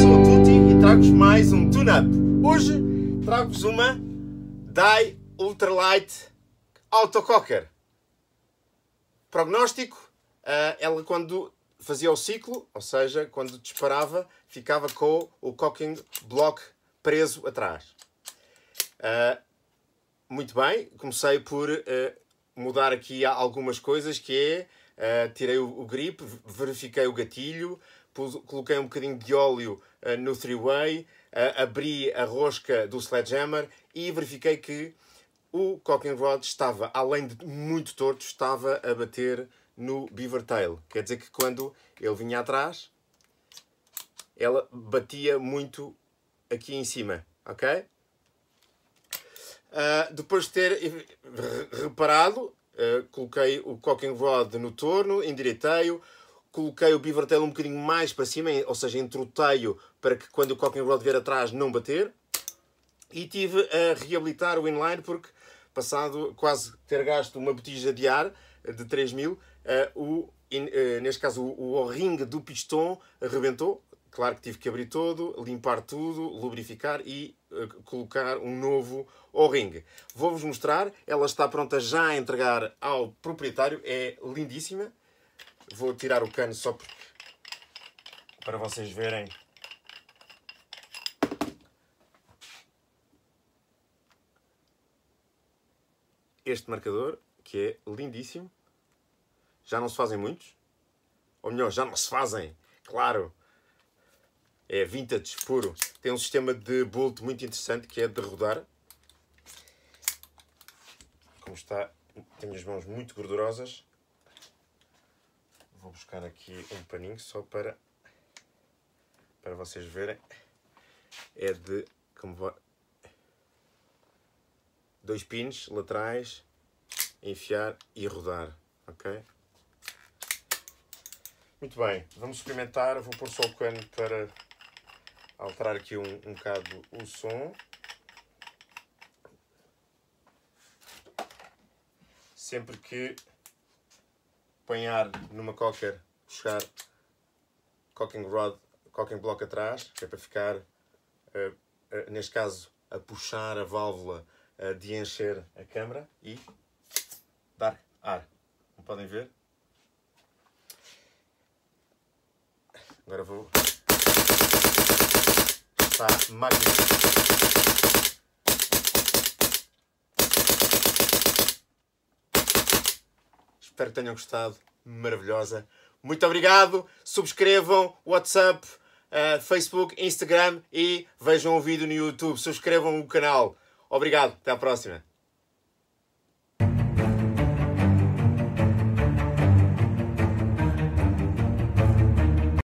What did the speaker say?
sou o Tuti e trago-vos mais um tune-up. Hoje trago-vos uma Dai Ultralight Autococker. Prognóstico, eh, ela quando fazia o ciclo, ou seja, quando disparava, ficava com o cocking block preso atrás. Eh, muito bem, comecei por eh, mudar aqui algumas coisas que é Uh, tirei o, o grip, verifiquei o gatilho, pus, coloquei um bocadinho de óleo uh, no three-way, uh, abri a rosca do sledgehammer e verifiquei que o cocking rod estava, além de muito torto, estava a bater no beaver tail. Quer dizer que quando ele vinha atrás, ela batia muito aqui em cima, ok? Uh, depois de ter reparado, eh, coloquei o cocking rod no torno, endireitei-o, coloquei o beaver um bocadinho mais para cima, ou seja, entrotei-o para que quando o cocking rod vier atrás não bater. E tive a reabilitar o inline porque, passado quase ter gasto uma botija de ar eh, de 3000, uh, eh, o, in, uh, neste caso o, o ring do pistão arrebentou, Claro que tive que abrir todo, limpar tudo, lubrificar e uh, colocar um novo O-ring. Vou-vos mostrar, ela está pronta já a entregar ao proprietário, é lindíssima. Vou tirar o cano só por... para vocês verem. Este marcador, que é lindíssimo. Já não se fazem muitos. Ou melhor, já não se fazem, claro é vintage puro. Tem um sistema de bolt muito interessante que é de rodar. Como está, tenho as mãos muito gordurosas. Vou buscar aqui um paninho só para, para vocês verem. É de como vai, dois pins laterais, enfiar e rodar, ok? Muito bem, vamos experimentar. Vou pôr só o cano para alterar aqui um, um bocado o som. Sempre que apanhar numa cocker, puxar cocking rod, cocking block atrás, que é para ficar, uh, uh, neste caso, a puxar a válvula uh, de encher a câmara e dar ar. Como podem ver. Agora vou está magnífico. Espero que tenham gostado. Maravilhosa. Muito obrigado. Subscrevam WhatsApp, eh, Facebook, Instagram e vejam o vídeo no YouTube. Subscrevam o canal. Obrigado. Até à próxima.